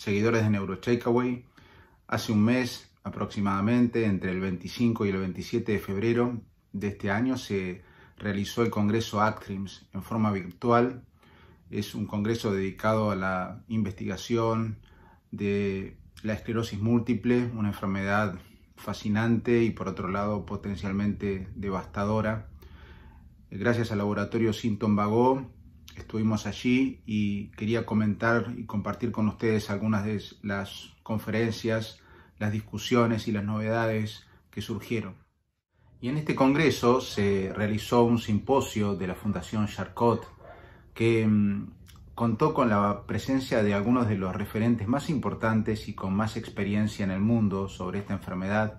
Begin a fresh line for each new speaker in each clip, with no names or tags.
seguidores de NeuroTakeaway. Hace un mes aproximadamente, entre el 25 y el 27 de febrero de este año, se realizó el Congreso ACTRIMS en forma virtual. Es un congreso dedicado a la investigación de la esclerosis múltiple, una enfermedad fascinante y por otro lado potencialmente devastadora. Gracias al laboratorio Sinton estuvimos allí y quería comentar y compartir con ustedes algunas de las conferencias, las discusiones y las novedades que surgieron. Y en este congreso se realizó un simposio de la Fundación Charcot que mm, contó con la presencia de algunos de los referentes más importantes y con más experiencia en el mundo sobre esta enfermedad,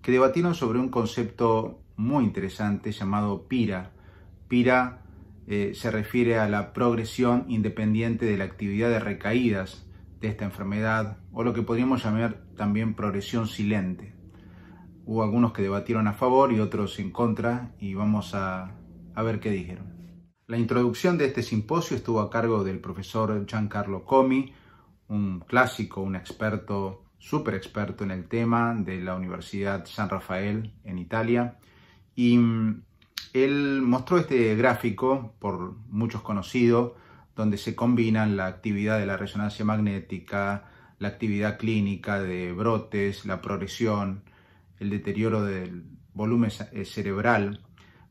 que debatieron sobre un concepto muy interesante llamado PIRA. PIRA eh, se refiere a la progresión independiente de la actividad de recaídas de esta enfermedad o lo que podríamos llamar también progresión silente. Hubo algunos que debatieron a favor y otros en contra y vamos a, ver qué dijeron. La introducción de este simposio estuvo a cargo del profesor Giancarlo Comi, un clásico, un experto, súper experto en el tema de la Universidad San Rafael en Italia. Y mm, él mostró este gráfico, por muchos conocidos donde se combinan la actividad de la resonancia magnética, la actividad clínica de brotes, la progresión, el deterioro del volumen eh, cerebral.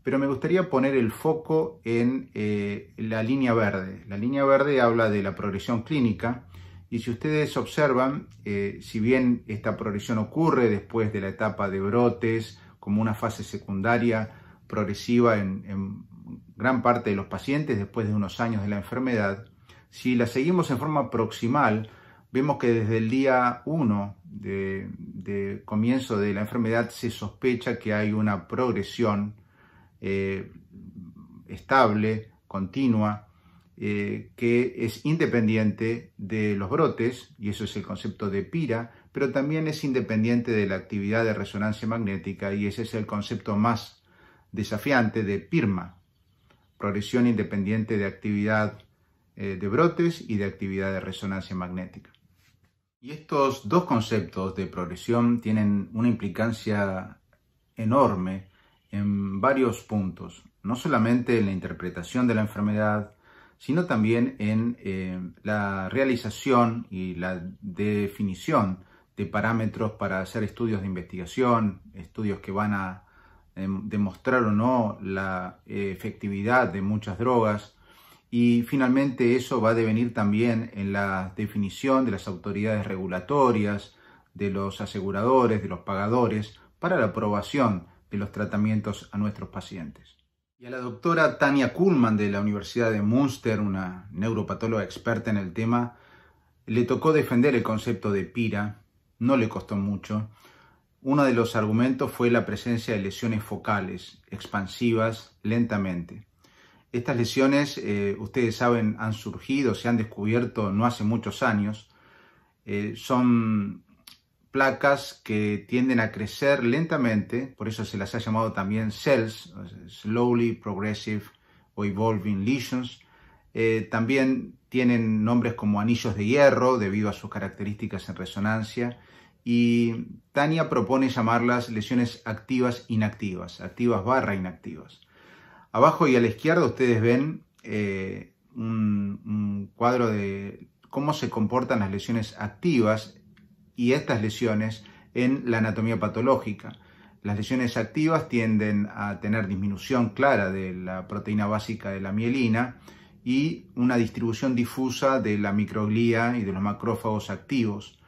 Pero me gustaría poner el foco en eh, la línea verde. La línea verde habla de la progresión clínica y si ustedes observan, eh, si bien esta progresión ocurre después de la etapa de brotes como una fase secundaria, progresiva en, gran parte de los pacientes después de unos años de la enfermedad. Si la seguimos en forma proximal, vemos que desde el día 1 de, comienzo de la enfermedad se sospecha que hay una progresión eh, estable, continua, eh, que es independiente de los brotes, y eso es el concepto de PIRA, pero también es independiente de la actividad de resonancia magnética, y ese es el concepto más desafiante de PIRMA, progresión independiente de actividad eh, de brotes y de actividad de resonancia magnética. Y estos dos conceptos de progresión tienen una implicancia enorme en varios puntos, no solamente en la interpretación de la enfermedad, sino también en eh, la realización y la definición de parámetros para hacer estudios de investigación, estudios que van a Em, demostrar o no la eh, efectividad de muchas drogas y finalmente eso va a devenir también en la definición de las autoridades regulatorias, de los aseguradores, de los pagadores, para la aprobación de los tratamientos a nuestros pacientes. Y a la doctora Tania Kuhlman de la Universidad de Münster, una neuropatóloga experta en el tema, le tocó defender el concepto de pira, no le costó mucho, uno de los argumentos fue la presencia de lesiones focales, expansivas, lentamente. Estas lesiones, eh, ustedes saben, han surgido, se han descubierto no hace muchos años. Eh, son placas que tienden a crecer lentamente, por eso se las ha llamado también cells, slowly progressive o evolving lesions. Eh, también tienen nombres como anillos de hierro debido a sus características en resonancia y Tania propone llamarlas lesiones activas inactivas, activas barra inactivas. Abajo y a la izquierda ustedes ven eh, un, un cuadro de cómo se comportan las lesiones activas y estas lesiones en la anatomía patológica. Las lesiones activas tienden a tener disminución clara de la proteína básica de la mielina y una distribución difusa de la microglía y de los macrófagos activos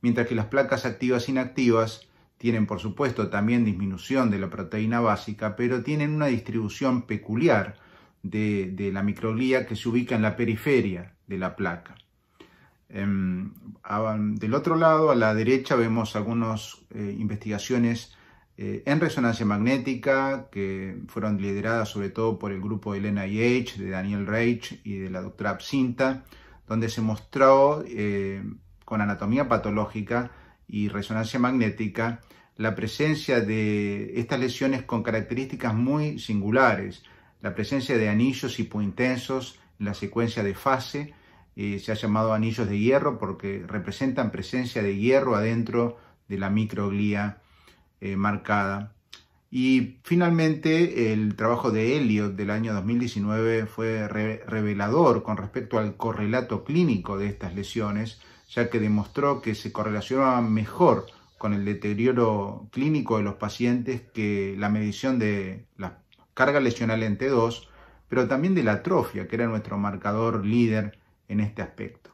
mientras que las placas activas e inactivas tienen por supuesto también disminución de la proteína básica, pero tienen una distribución peculiar de, la microglía que se ubica en la periferia de la placa. Em, del otro lado, a la derecha, vemos algunas eh, investigaciones eh, en resonancia magnética que fueron lideradas sobre todo por el grupo del NIH, de Daniel Reich y de la doctora Absinta, donde se mostró eh, con anatomía patológica y resonancia magnética la presencia de estas lesiones con características muy singulares, la presencia de anillos hipointensos en la secuencia de fase, eh, se ha llamado anillos de hierro porque representan presencia de hierro adentro de la microglía eh, marcada. Y finalmente el trabajo de Elliot del año 2019 fue revelador con respecto al correlato clínico de estas lesiones, ya que demostró que se correlacionaba mejor con el deterioro clínico de los pacientes que la medición de la carga lesional en T2, pero también de la atrofia, que era nuestro marcador líder en este aspecto.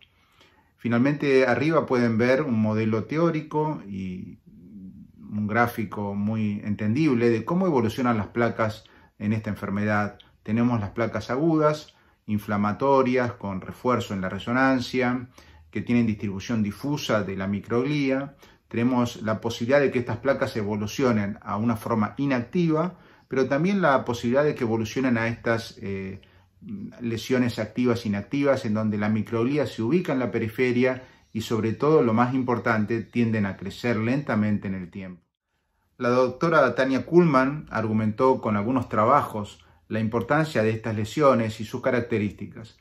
Finalmente, arriba pueden ver un modelo teórico y un gráfico muy entendible de cómo evolucionan las placas en esta enfermedad. Tenemos las placas agudas, inflamatorias, con refuerzo en la resonancia, que tienen distribución difusa de la microglía, tenemos la posibilidad de que estas placas evolucionen a una forma inactiva, pero también la posibilidad de que evolucionen a estas eh, lesiones activas inactivas, en donde la microglía se ubica en la periferia y sobre todo, lo más importante, tienden a crecer lentamente en el tiempo. La doctora Tania Kuhlman argumentó con algunos trabajos la importancia de estas lesiones y sus características.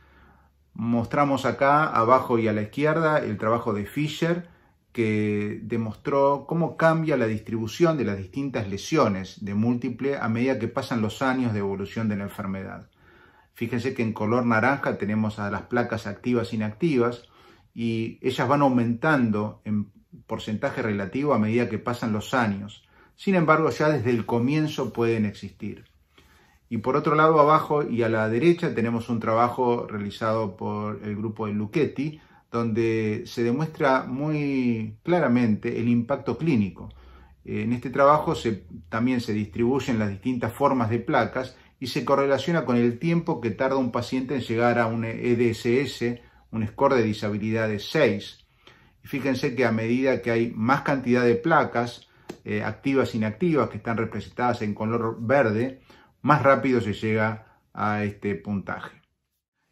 Mostramos acá abajo y a la izquierda el trabajo de Fisher que demostró cómo cambia la distribución de las distintas lesiones de múltiple a medida que pasan los años de evolución de la enfermedad. Fíjense que en color naranja tenemos a las placas activas e inactivas y ellas van aumentando en porcentaje relativo a medida que pasan los años. Sin embargo, ya desde el comienzo pueden existir. Y por otro lado, abajo y a la derecha tenemos un trabajo realizado por el grupo de Lucchetti, donde se demuestra muy claramente el impacto clínico. En este trabajo también se distribuyen las distintas formas de placas y se correlaciona con el tiempo que tarda un paciente en llegar a un EDSS, un score de disabilidad de 6. fíjense que a medida que hay más cantidad de placas, eh, activas e inactivas, que están representadas en color verde, más rápido se llega a este puntaje.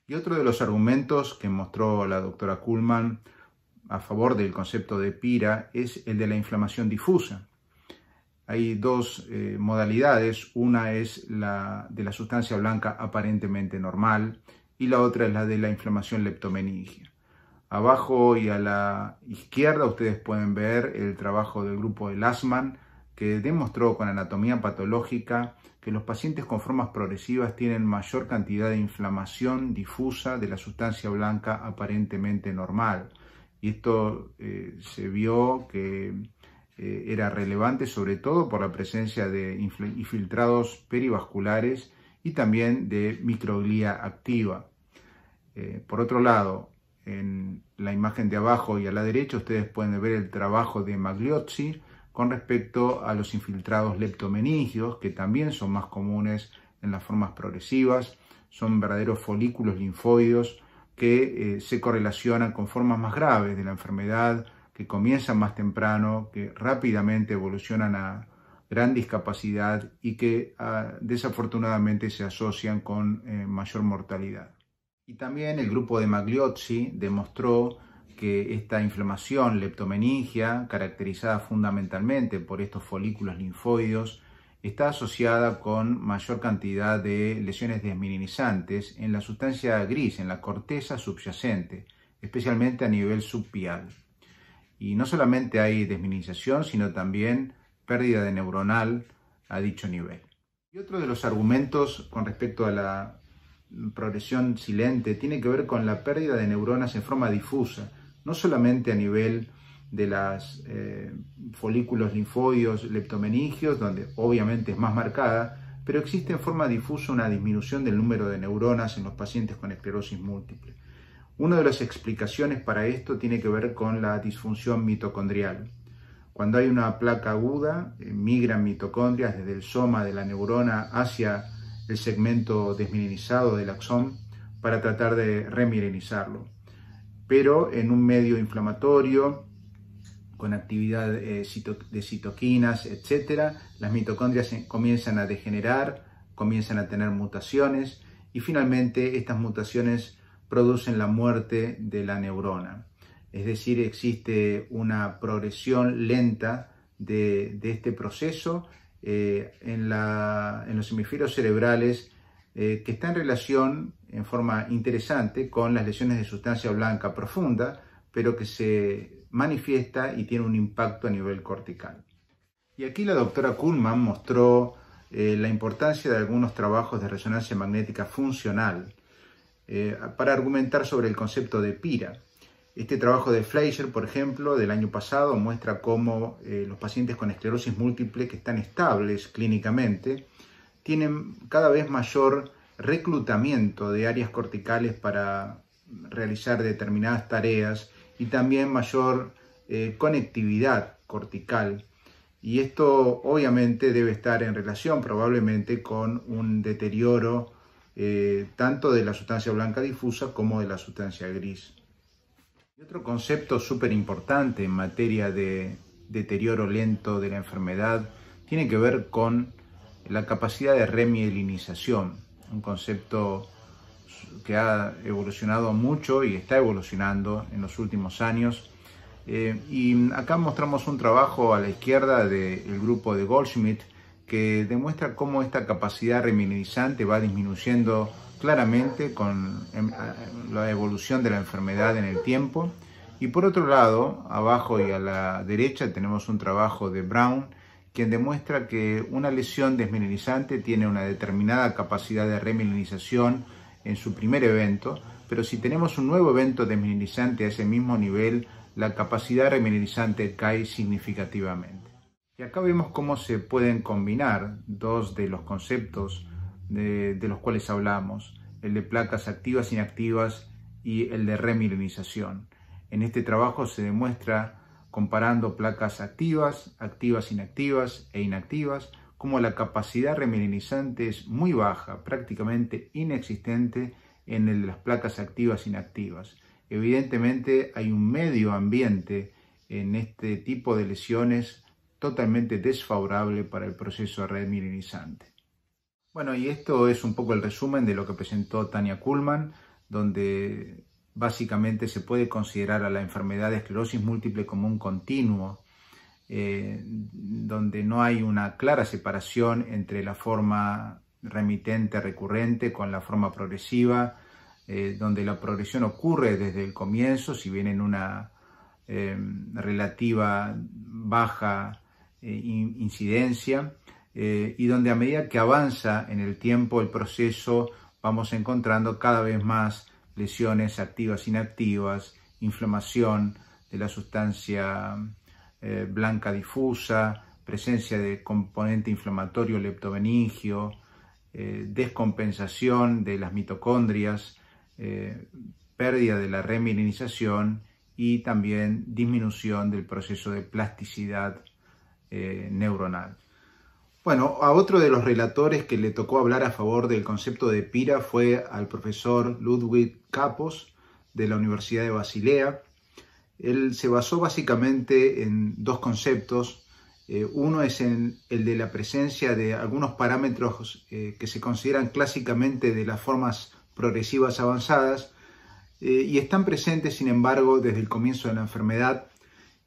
Y otro de los argumentos que mostró la doctora Kuhlman a favor del concepto de PIRA es el de la inflamación difusa. Hay dos eh, modalidades, una es la de la sustancia blanca aparentemente normal y la otra es la de la inflamación leptomeningia. Abajo y a la izquierda ustedes pueden ver el trabajo del grupo de Lasman que demostró con anatomía patológica que los pacientes con formas progresivas tienen mayor cantidad de inflamación difusa de la sustancia blanca aparentemente normal. Y esto eh, se vio que eh, era relevante sobre todo por la presencia de infiltrados perivasculares y también de microglía activa. Eh, por otro lado, en la imagen de abajo y a la derecha ustedes pueden ver el trabajo de Magliozzi, con respecto a los infiltrados leptomeningios, que también son más comunes en las formas progresivas, son verdaderos folículos linfoides que eh, se correlacionan con formas más graves de la enfermedad, que comienzan más temprano, que rápidamente evolucionan a gran discapacidad y que ah, desafortunadamente se asocian con eh, mayor mortalidad. Y también el grupo de Magliozzi demostró que esta inflamación leptomeningia, caracterizada fundamentalmente por estos folículos linfoides está asociada con mayor cantidad de lesiones desmininizantes en la sustancia gris, en la corteza subyacente, especialmente a nivel subpial. Y no solamente hay desminización sino también pérdida de neuronal a dicho nivel. Y otro de los argumentos con respecto a la progresión silente tiene que ver con la pérdida de neuronas en forma difusa no solamente a nivel de los eh, folículos linfoides, leptomeningios, donde obviamente es más marcada, pero existe en forma difusa una disminución del número de neuronas en los pacientes con esclerosis múltiple. Una de las explicaciones para esto tiene que ver con la disfunción mitocondrial. Cuando hay una placa aguda, eh, migran mitocondrias desde el soma de la neurona hacia el segmento desmirenizado del axón para tratar de remirenizarlo pero en un medio inflamatorio, con actividad eh, de citoquinas, etc. Las mitocondrias comienzan a degenerar, comienzan a tener mutaciones y finalmente estas mutaciones producen la muerte de la neurona. Es decir, existe una progresión lenta de, este proceso eh, en, los hemisferios cerebrales eh, que está en relación en forma interesante con las lesiones de sustancia blanca profunda, pero que se manifiesta y tiene un impacto a nivel cortical. Y aquí la doctora Kuhlman mostró eh, la importancia de algunos trabajos de resonancia magnética funcional eh, para argumentar sobre el concepto de pira. Este trabajo de Fleischer, por ejemplo, del año pasado, muestra cómo eh, los pacientes con esclerosis múltiple que están estables clínicamente tienen cada vez mayor reclutamiento de áreas corticales para realizar determinadas tareas y también mayor eh, conectividad cortical. Y esto obviamente debe estar en relación probablemente con un deterioro eh, tanto de la sustancia blanca difusa como de la sustancia gris. otro concepto súper importante en materia de deterioro lento de la enfermedad tiene que ver con la capacidad de remielinización un concepto que ha evolucionado mucho y está evolucionando en los últimos años. Eh, y acá mostramos un trabajo a la izquierda del grupo de Goldschmidt que demuestra cómo esta capacidad reminiscente va disminuyendo claramente con em, la evolución de la enfermedad en el tiempo. Y por otro lado, abajo y a la derecha tenemos un trabajo de Brown quien demuestra que una lesión desmelinizante tiene una determinada capacidad de remelinización en su primer evento, pero si tenemos un nuevo evento desmelinizante a ese mismo nivel, la capacidad remelinizante cae significativamente. Y acá vemos cómo se pueden combinar dos de los conceptos de, de los cuales hablamos, el de placas activas e inactivas y el de remilenización. En este trabajo se demuestra comparando placas activas, activas inactivas e inactivas, como la capacidad remininizante es muy baja, prácticamente inexistente en las placas activas e inactivas. Evidentemente hay un medio ambiente en este tipo de lesiones totalmente desfavorable para el proceso remininizante. Bueno, y esto es un poco el resumen de lo que presentó Tania Kuhlman, donde Básicamente se puede considerar a la enfermedad de esclerosis múltiple como un continuo, eh, donde no hay una clara separación entre la forma remitente recurrente con la forma progresiva, eh, donde la progresión ocurre desde el comienzo, si bien en una eh, relativa baja incidencia, y donde a medida que avanza en el tiempo el proceso vamos encontrando cada vez más lesiones activas, inactivas, inflamación de la sustancia eh, blanca difusa, presencia de componente inflamatorio leptomeningio, eh, descompensación de las mitocondrias, eh, pérdida de la remilinización y también disminución del proceso de plasticidad neuronal. Bueno, a otro de los relatores que le tocó hablar a favor del concepto de pira fue al profesor Ludwig Capos de la Universidad de Basilea. Él se basó básicamente en dos conceptos. Eh, uno es el de la presencia de algunos parámetros eh, que se consideran clásicamente de las formas progresivas avanzadas eh, y están presentes, sin embargo, desde el comienzo de la enfermedad.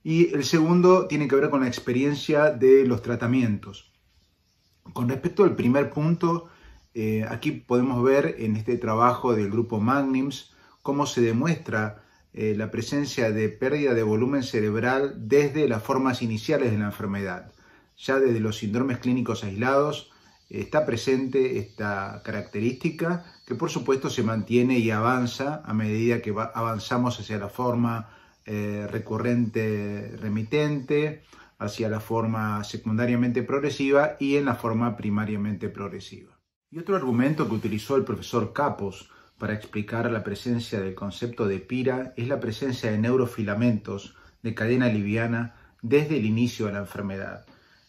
Y el segundo tiene que ver con la experiencia de los tratamientos. Con respecto al primer punto, eh, aquí podemos ver en este trabajo del grupo Magnims cómo se demuestra eh, la presencia de pérdida de volumen cerebral desde las formas iniciales de la enfermedad. Ya desde los síndromes clínicos aislados eh, está presente esta característica que por supuesto se mantiene y avanza a medida que avanzamos hacia la forma recurrente remitente, hacia la forma secundariamente progresiva y en la forma primariamente progresiva. Y otro argumento que utilizó el profesor Capos para explicar la presencia del concepto de pira es la presencia de neurofilamentos de cadena liviana desde el inicio de la enfermedad.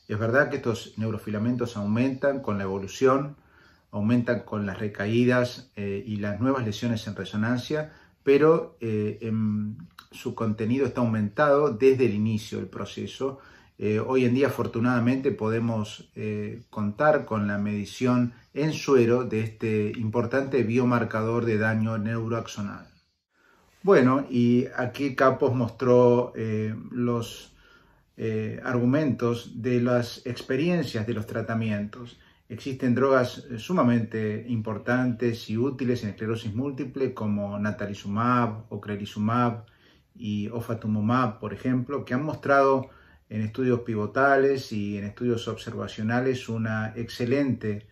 Es verdad que estos neurofilamentos aumentan con la evolución, aumentan con las recaídas eh, y las nuevas lesiones en resonancia, pero eh, su contenido está aumentado desde el inicio del proceso eh, hoy en día afortunadamente podemos eh, contar con la medición en suero de este importante biomarcador de daño neuroaxonal. Bueno, y aquí Capos mostró eh, los argumentos de las experiencias de los tratamientos. Existen drogas sumamente importantes y útiles en esclerosis múltiple como natalizumab, ocrelizumab y ofatumumab, por ejemplo, que han mostrado en estudios pivotales y en estudios observacionales una excelente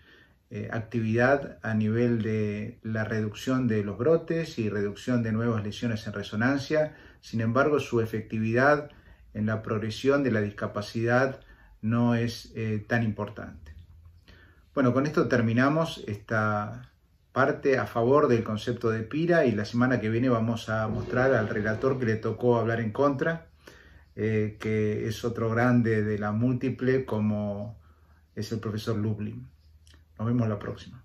eh, actividad a nivel de la reducción de los brotes y reducción de nuevas lesiones en resonancia. Sin embargo, su efectividad en la progresión de la discapacidad no es eh, tan importante. Bueno, con esto terminamos esta parte a favor del concepto de PIRA y la semana que viene vamos a mostrar al relator que le tocó hablar en contra. Eh, que es otro grande de la múltiple, como es el profesor Lublin. Nos vemos la próxima.